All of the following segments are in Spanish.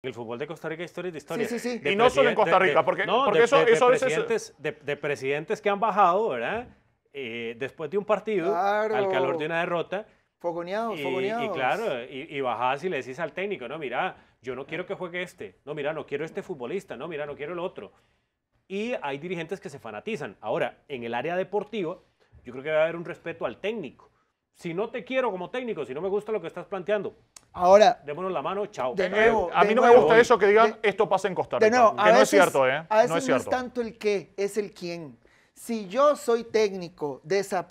El fútbol de Costa Rica, historia de historia. y no solo en Costa Rica, porque, de, eso, de presidentes, que han bajado, ¿verdad? Eh, después de un partido, al calor de una derrota. Fogoneados, y, Y claro, y, y, bajás y le decís al técnico, no, mira, yo no quiero que juegue este. No, mira, no quiero este futbolista. No, mira, no quiero el otro. Y hay dirigentes que se fanatizan. Ahora, en el área deportiva, yo creo que va a haber un respeto al técnico. Si no te quiero como técnico, si no me gusta lo que estás planteando, Ahora. Démonos la mano, chao. A mí no me gusta eso que digan esto pasa en Costa Rica. que no es cierto, ¿eh? A veces no es, tanto el qué, es el quién. Si yo soy técnico de esa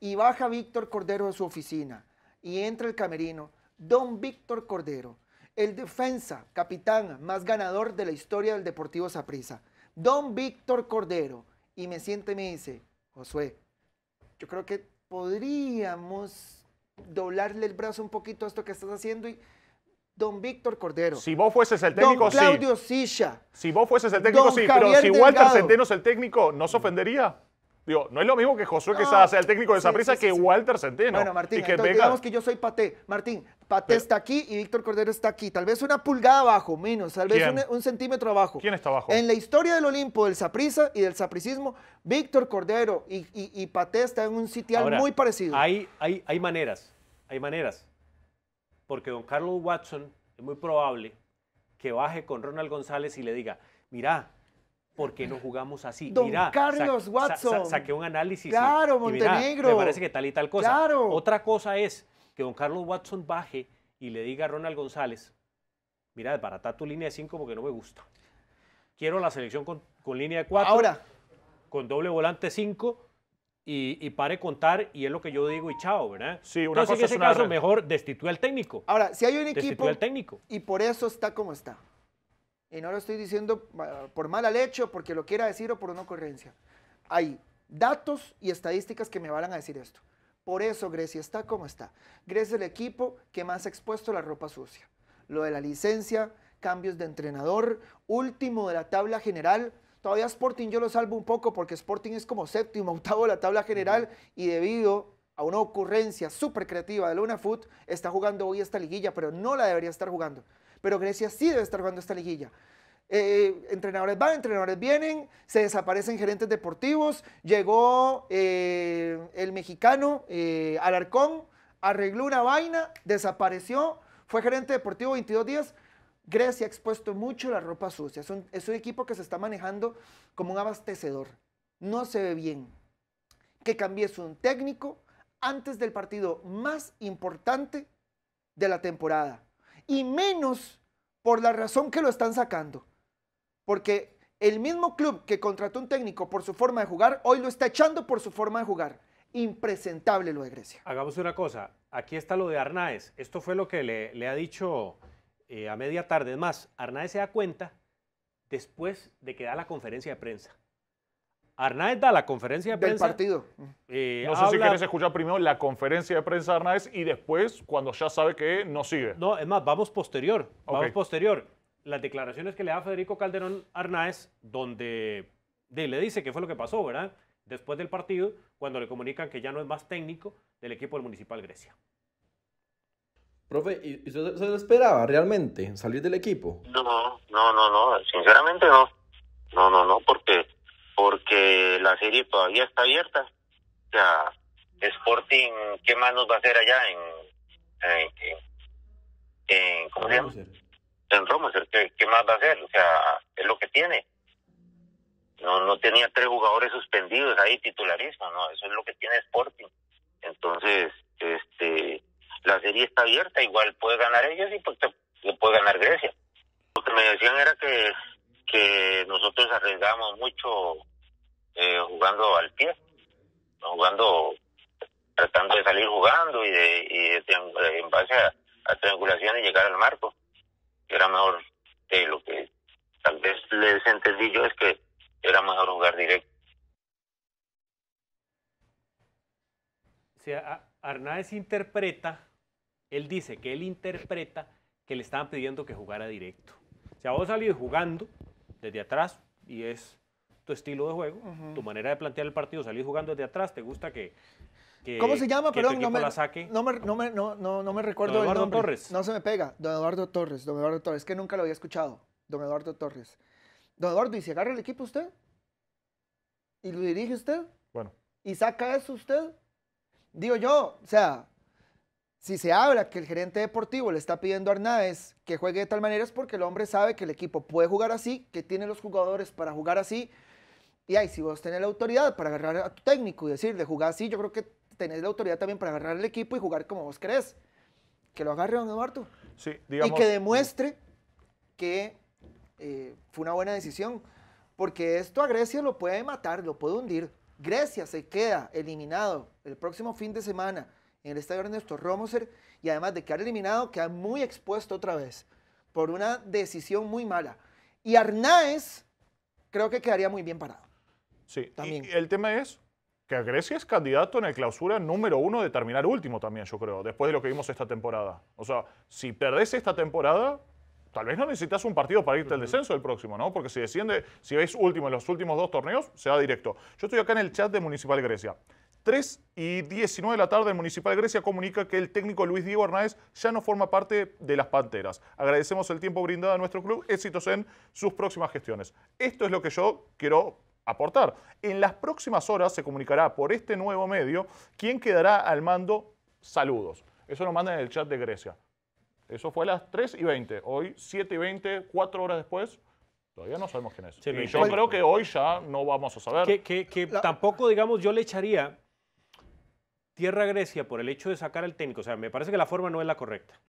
y baja Víctor Cordero de su oficina y entra el camerino, don Víctor Cordero, el defensa, capitán más ganador de la historia del Deportivo Saprissa, don Víctor Cordero, y me siente y me dice, Josué, yo creo que podríamos doblarle el brazo un poquito a esto que estás haciendo y don Víctor Cordero. Si vos fueses el técnico, don Claudio Silla. Si vos fueses el técnico, don sí, pero si Walter Centeno es el técnico, ¿no se ofendería? Digo, no es lo mismo que Josué que sea el técnico de Saprisa que Walter Centeno. Bueno, Martín, y que digamos que yo soy Paté. Martín, Paté está aquí y Víctor Cordero está aquí. Tal vez una pulgada abajo, menos, tal vez un, centímetro abajo. ¿Quién está abajo? En la historia del Olimpo, del Saprisa y del Sapricismo, Víctor Cordero y, Paté están en un sitio muy parecido. Hay, hay, hay maneras, hay maneras. Porque don Carlos Watson es muy probable que baje con Ronald González y le diga, mira, ¿Por qué no jugamos así? Don Carlos Watson. saque saqué un análisis. Claro, Montenegro. me parece que tal y tal cosa. Claro. Otra cosa es que don Carlos Watson baje y le diga a Ronald González, mira, desbarata tu línea de 5 porque no me gusta. Quiero la selección con, línea de 4. Ahora. Con doble volante 5 y, pare contar y es lo que yo digo y chao, ¿verdad? Sí, una Entonces, cosa en ese es caso, mejor destituye al técnico. Ahora, si hay un equipo... Destituye al técnico. Y por eso está como está. Y no lo estoy diciendo ah, por mal al hecho, porque lo quiera decir o por una ocurrencia. Hay datos y estadísticas que me van a decir esto. Por eso Grecia está como está. Grecia es el equipo que más ha expuesto la ropa sucia. Lo de la licencia, cambios de entrenador, último de la tabla general. Todavía Sporting yo lo salvo un poco porque Sporting es como séptimo, octavo de la tabla general y debido a una ocurrencia súper creativa de Luna Foot está jugando hoy esta liguilla, pero no la debería estar jugando pero Grecia sí debe estar jugando esta liguilla. Eh, entrenadores van, entrenadores vienen, se desaparecen gerentes deportivos, llegó eh, el mexicano eh, Alarcón, arregló una vaina, desapareció, fue gerente deportivo 22 días. Grecia ha expuesto mucho la ropa sucia, es un, equipo que se está manejando como un abastecedor, no se ve bien. Que cambies un técnico antes del partido más importante de la temporada y menos por la razón que lo están sacando. Porque el mismo club que contrató un técnico por su forma de jugar, hoy lo está echando por su forma de jugar. Impresentable lo de Grecia. Hagamos una cosa, aquí está lo de Arnaez. Esto fue lo que le, ha dicho eh, a media tarde. Es más, Arnaez se da cuenta después de que da la conferencia de prensa. Arnaez da la conferencia de prensa. Del partido. Eh, no sé si quieres escuchar primero la conferencia de prensa de Arnaez y después cuando ya sabe que no sigue. No, es más, vamos posterior. Vamos posterior. Las declaraciones que le da Federico Calderón Arnaez, donde le dice qué fue lo que pasó, ¿verdad? Después del partido, cuando le comunican que ya no es más técnico del equipo del Municipal Grecia. Profe, ¿y se lo esperaba realmente salir del equipo? No, no, no, no, sinceramente no. No, no, no, porque porque la serie todavía está abierta. O sea, Sporting, ¿qué más nos va a hacer allá en, ¿cómo se llama? En Roma, ¿qué, más va a hacer? O sea, es lo que tiene. No, no tenía tres jugadores suspendidos ahí titularismo, no, eso es lo que tiene Sporting. Entonces, este, la serie está abierta, igual puede ganar ellos y pues, puede ganar Grecia. Lo que me decían era que, que nosotros arriesgamos mucho eh, jugando al pie, jugando, tratando de salir jugando y de, y eh, en base a, triangulación y llegar al marco. Era mejor de lo que tal vez les entendí yo es que era mejor jugar directo. si sea, interpreta, él dice que él interpreta que le estaban pidiendo que jugara directo. O sea, vos salís jugando desde atrás y es tu estilo de juego, tu manera de plantear el partido, salir jugando desde atrás, te gusta que... ¿Cómo se llama? Perdón, no me, la saque. No, me, no, no, no, me recuerdo don Eduardo el Torres. No se me pega. Don Eduardo Torres, don Eduardo Torres, que nunca lo había escuchado. Don Eduardo Torres. Don Eduardo, ¿y si agarra el equipo usted? ¿Y lo dirige usted? Bueno. ¿Y saca eso usted? Digo yo, o sea, si se habla que el gerente deportivo le está pidiendo a Hernández que juegue de tal manera es porque el hombre sabe que el equipo puede jugar así, que tiene los jugadores para jugar así, y ahí, si vos tenés la autoridad para agarrar a tu técnico y decirle, jugar así, yo creo que tenés la autoridad también para agarrar al equipo y jugar como vos querés. Que lo agarre, don Eduardo. Sí, digamos, y que demuestre que eh, fue una buena decisión. Porque esto a Grecia lo puede matar, lo puede hundir. Grecia se queda eliminado el próximo fin de semana en el estadio Ernesto Romoser y además de quedar eliminado, queda muy expuesto otra vez por una decisión muy mala. Y Arnaez creo que quedaría muy bien parado. Sí, Y el tema es que Grecia es candidato en el clausura número uno de terminar último también, yo creo, después de lo que vimos esta temporada. O sea, si perdés esta temporada, tal vez no necesitas un partido para irte al descenso del próximo, ¿no? Porque si desciende, si veis último en los últimos dos torneos, se va directo. Yo estoy acá en el chat de Municipal Grecia. 3 y 19 de la tarde, el Municipal Grecia comunica que el técnico Luis Diego Hernández ya no forma parte de las Panteras. Agradecemos el tiempo brindado a nuestro club, éxitos en sus próximas gestiones. Esto es lo que yo quiero aportar. En las próximas horas se comunicará por este nuevo medio quién quedará al mando. Saludos. Eso lo mandan en el chat de Grecia. Eso fue a las 3 y 20. Hoy 7 y 20, 4 horas después. Todavía no sabemos quién es. yo creo que hoy ya no vamos a saber. Que, tampoco, digamos, yo le echaría tierra a Grecia por el hecho de sacar al técnico. O sea, me parece que la forma no es la correcta.